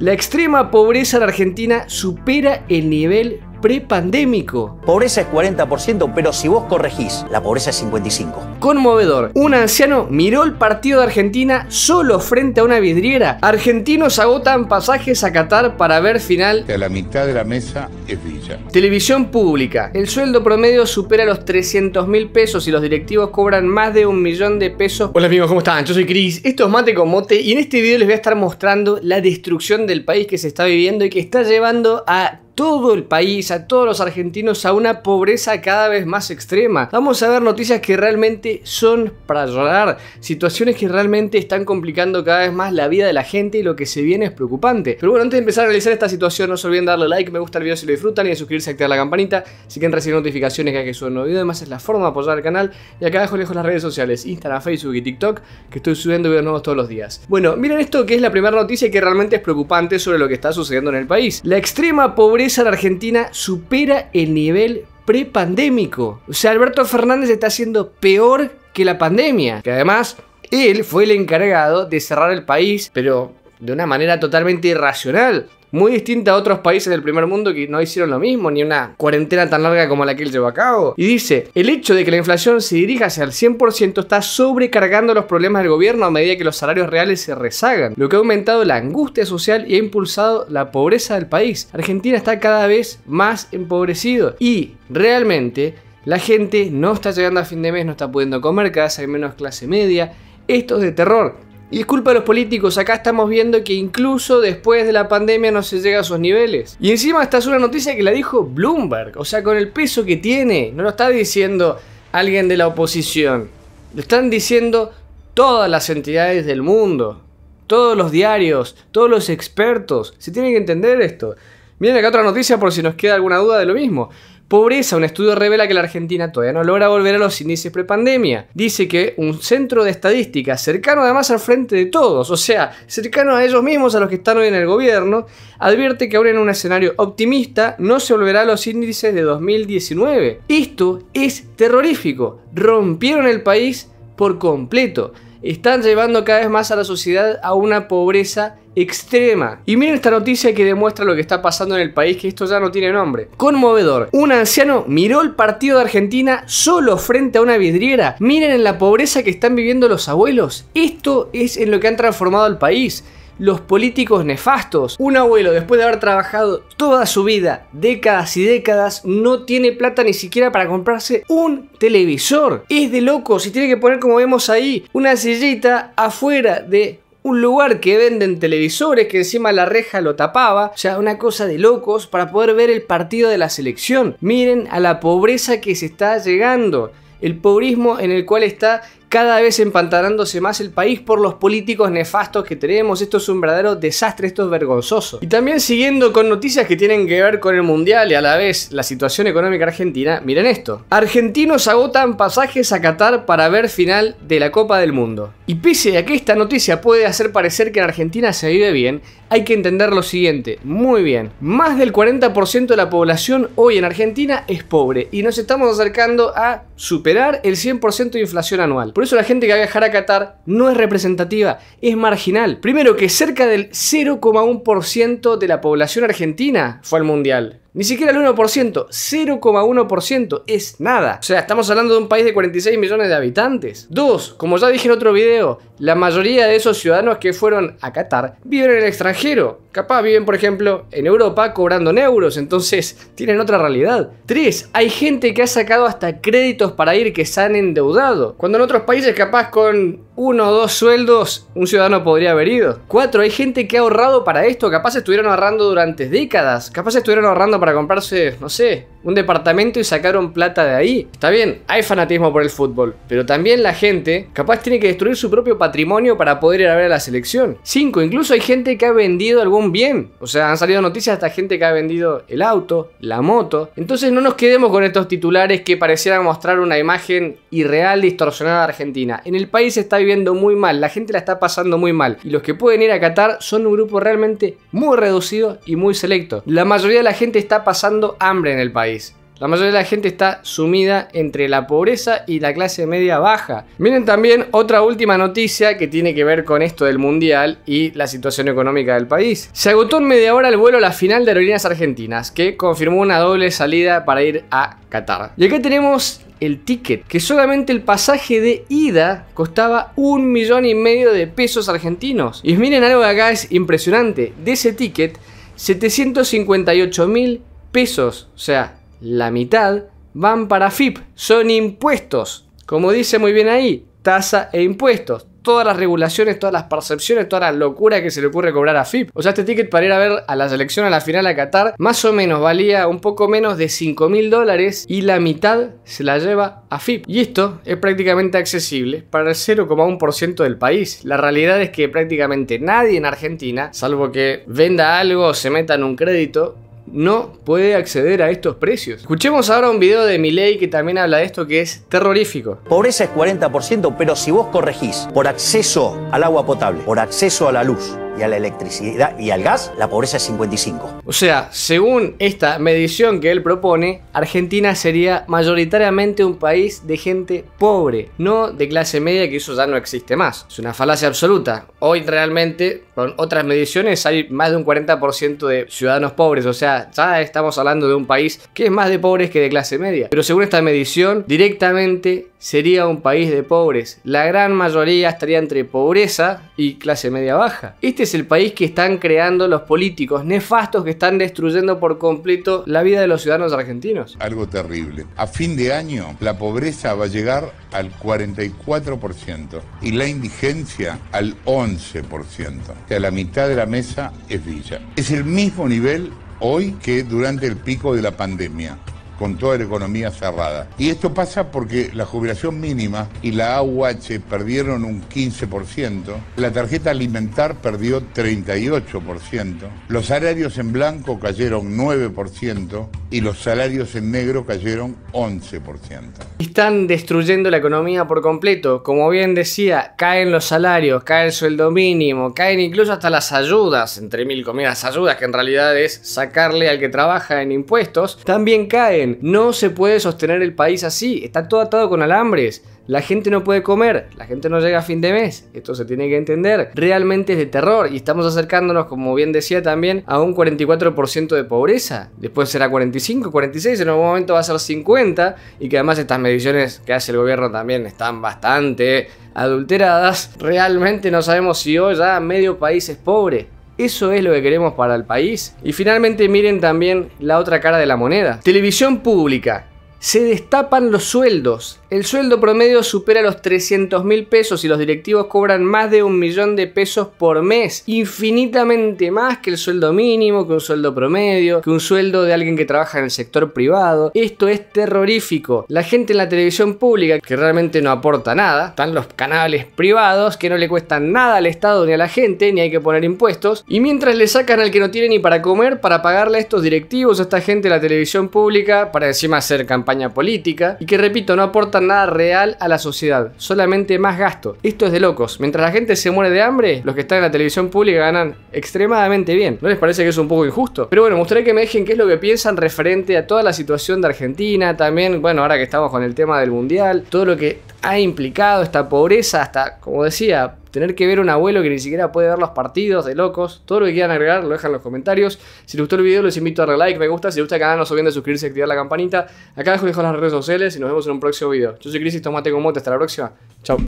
La extrema pobreza de Argentina supera el nivel prepandémico. Pobreza es 40%, pero si vos corregís, la pobreza es 55%. Conmovedor. Un anciano miró el partido de Argentina solo frente a una vidriera. Argentinos agotan pasajes a Qatar para ver final. A la mitad de la mesa es Villa. Televisión pública. El sueldo promedio supera los 300 mil pesos y los directivos cobran más de un millón de pesos. Hola amigos, ¿cómo están? Yo soy Cris. Esto es Mate con Mote y en este video les voy a estar mostrando la destrucción del país que se está viviendo y que está llevando a todo el país, a todos los argentinos a una pobreza cada vez más extrema. Vamos a ver noticias que realmente son para llorar, situaciones que realmente están complicando cada vez más la vida de la gente y lo que se viene es preocupante. Pero bueno, antes de empezar a realizar esta situación, no se olviden darle like, me gusta el video si lo disfrutan y de suscribirse y activar la campanita si quieren recibir notificaciones cada que subo un nuevo video. Además, es la forma de apoyar el canal. Y acá abajo lejos dejo las redes sociales, Instagram, Facebook y TikTok, que estoy subiendo videos nuevos todos los días. Bueno, miren esto que es la primera noticia que realmente es preocupante sobre lo que está sucediendo en el país. La extrema pobreza de Argentina supera el nivel prepandémico. O sea, Alberto Fernández está haciendo peor que la pandemia. Que además, él fue el encargado de cerrar el país, pero de una manera totalmente irracional muy distinta a otros países del primer mundo que no hicieron lo mismo, ni una cuarentena tan larga como la que él llevó a cabo. Y dice, el hecho de que la inflación se dirija hacia el 100% está sobrecargando los problemas del gobierno a medida que los salarios reales se rezagan, lo que ha aumentado la angustia social y ha impulsado la pobreza del país. Argentina está cada vez más empobrecido y realmente la gente no está llegando a fin de mes, no está pudiendo comer, cada vez hay menos clase media. Esto es de terror. Y es culpa los políticos, acá estamos viendo que incluso después de la pandemia no se llega a esos niveles. Y encima esta es una noticia que la dijo Bloomberg, o sea, con el peso que tiene, no lo está diciendo alguien de la oposición, lo están diciendo todas las entidades del mundo, todos los diarios, todos los expertos, se tiene que entender esto. Miren acá otra noticia por si nos queda alguna duda de lo mismo. Pobreza, un estudio revela que la Argentina todavía no logra volver a los índices prepandemia. Dice que un centro de estadística cercano además al frente de todos, o sea, cercano a ellos mismos, a los que están hoy en el gobierno, advierte que ahora en un escenario optimista no se volverá a los índices de 2019. Esto es terrorífico. Rompieron el país por completo están llevando cada vez más a la sociedad a una pobreza extrema. Y miren esta noticia que demuestra lo que está pasando en el país, que esto ya no tiene nombre. Conmovedor. Un anciano miró el partido de Argentina solo frente a una vidriera. Miren en la pobreza que están viviendo los abuelos. Esto es en lo que han transformado el país los políticos nefastos. Un abuelo, después de haber trabajado toda su vida, décadas y décadas, no tiene plata ni siquiera para comprarse un televisor. Es de locos si tiene que poner, como vemos ahí, una sillita afuera de un lugar que venden televisores que encima la reja lo tapaba, o sea, una cosa de locos para poder ver el partido de la selección. Miren a la pobreza que se está llegando, el pobrismo en el cual está cada vez empantanándose más el país por los políticos nefastos que tenemos. Esto es un verdadero desastre, esto es vergonzoso. Y también siguiendo con noticias que tienen que ver con el mundial y a la vez la situación económica argentina, miren esto. Argentinos agotan pasajes a Qatar para ver final de la Copa del Mundo. Y pese a que esta noticia puede hacer parecer que en Argentina se vive bien, hay que entender lo siguiente, muy bien. Más del 40% de la población hoy en Argentina es pobre y nos estamos acercando a superar el 100% de inflación anual. Por eso la gente que va a viajar a Qatar no es representativa, es marginal. Primero que cerca del 0,1% de la población argentina fue al Mundial. Ni siquiera el 1%, 0,1% es nada. O sea, estamos hablando de un país de 46 millones de habitantes. Dos, como ya dije en otro video, la mayoría de esos ciudadanos que fueron a Qatar viven en el extranjero. Capaz viven, por ejemplo, en Europa cobrando en euros, entonces tienen otra realidad. Tres, hay gente que ha sacado hasta créditos para ir que se han endeudado. Cuando en otros países capaz con uno o dos sueldos un ciudadano podría haber ido. Cuatro, hay gente que ha ahorrado para esto, capaz estuvieron ahorrando durante décadas, capaz estuvieron ahorrando para comprarse, no sé, un departamento y sacaron plata de ahí. Está bien, hay fanatismo por el fútbol, pero también la gente capaz tiene que destruir su propio patrimonio para poder ir a ver a la selección. 5. Incluso hay gente que ha vendido algún bien. O sea, han salido noticias hasta gente que ha vendido el auto, la moto. Entonces no nos quedemos con estos titulares que parecieran mostrar una imagen irreal, distorsionada de Argentina. En el país se está viviendo muy mal, la gente la está pasando muy mal. Y los que pueden ir a Qatar son un grupo realmente muy reducido y muy selecto. La mayoría de la gente está está pasando hambre en el país. La mayoría de la gente está sumida entre la pobreza y la clase media baja. Miren también otra última noticia que tiene que ver con esto del mundial y la situación económica del país. Se agotó en media hora el vuelo a la final de Aerolíneas Argentinas, que confirmó una doble salida para ir a Qatar. Y acá tenemos el ticket, que solamente el pasaje de ida costaba un millón y medio de pesos argentinos. Y miren algo que acá es impresionante, de ese ticket 758 mil pesos, o sea, la mitad, van para FIP, son impuestos. Como dice muy bien ahí, tasa e impuestos todas las regulaciones, todas las percepciones, toda la locura que se le ocurre cobrar a FIP. O sea, este ticket para ir a ver a la selección a la final a Qatar, más o menos valía un poco menos de 5 mil dólares y la mitad se la lleva a FIP. Y esto es prácticamente accesible para el 0,1% del país. La realidad es que prácticamente nadie en Argentina, salvo que venda algo o se meta en un crédito, no puede acceder a estos precios. Escuchemos ahora un video de Miley que también habla de esto que es terrorífico. Pobreza es 40%, pero si vos corregís por acceso al agua potable, por acceso a la luz, y a la electricidad y al gas, la pobreza es 55. O sea, según esta medición que él propone, Argentina sería mayoritariamente un país de gente pobre, no de clase media, que eso ya no existe más. Es una falacia absoluta. Hoy realmente, con otras mediciones, hay más de un 40% de ciudadanos pobres, o sea, ya estamos hablando de un país que es más de pobres que de clase media. Pero según esta medición, directamente sería un país de pobres. La gran mayoría estaría entre pobreza y clase media baja. Este este es el país que están creando los políticos nefastos que están destruyendo por completo la vida de los ciudadanos argentinos. Algo terrible. A fin de año, la pobreza va a llegar al 44% y la indigencia al 11%. O sea, la mitad de la mesa es Villa. Es el mismo nivel hoy que durante el pico de la pandemia con toda la economía cerrada. Y esto pasa porque la jubilación mínima y la AUH perdieron un 15%, la tarjeta alimentar perdió 38%, los salarios en blanco cayeron 9%, y los salarios en negro cayeron 11%. Están destruyendo la economía por completo. Como bien decía, caen los salarios, cae el sueldo mínimo, caen incluso hasta las ayudas, entre mil comidas ayudas, que en realidad es sacarle al que trabaja en impuestos. También caen. No se puede sostener el país así. Está todo atado con alambres. La gente no puede comer, la gente no llega a fin de mes, esto se tiene que entender. Realmente es de terror y estamos acercándonos, como bien decía también, a un 44% de pobreza. Después será 45, 46, en algún momento va a ser 50 y que además estas mediciones que hace el gobierno también están bastante adulteradas. Realmente no sabemos si hoy ya medio país es pobre. ¿Eso es lo que queremos para el país? Y finalmente miren también la otra cara de la moneda. Televisión pública. Se destapan los sueldos. El sueldo promedio supera los 300 mil pesos y los directivos cobran más de un millón de pesos por mes, infinitamente más que el sueldo mínimo, que un sueldo promedio, que un sueldo de alguien que trabaja en el sector privado. Esto es terrorífico. La gente en la televisión pública, que realmente no aporta nada, están los canales privados que no le cuestan nada al Estado ni a la gente, ni hay que poner impuestos, y mientras le sacan al que no tiene ni para comer, para pagarle a estos directivos, a esta gente de la televisión pública, para encima hacer campaña política, y que repito, no aporta nada real a la sociedad, solamente más gasto. Esto es de locos. Mientras la gente se muere de hambre, los que están en la televisión pública ganan extremadamente bien. ¿No les parece que es un poco injusto? Pero bueno, me gustaría que me dejen qué es lo que piensan referente a toda la situación de Argentina, también, bueno, ahora que estamos con el tema del Mundial, todo lo que ha implicado esta pobreza hasta, como decía, tener que ver a un abuelo que ni siquiera puede ver los partidos de locos. Todo lo que quieran agregar lo dejan en los comentarios. Si les gustó el video, les invito a darle like, me gusta. Si les gusta el canal, no se olviden de suscribirse y activar la campanita. Acá dejo dejo las redes sociales y nos vemos en un próximo video. Yo soy Cris y tomate con mote. Hasta la próxima. Chao.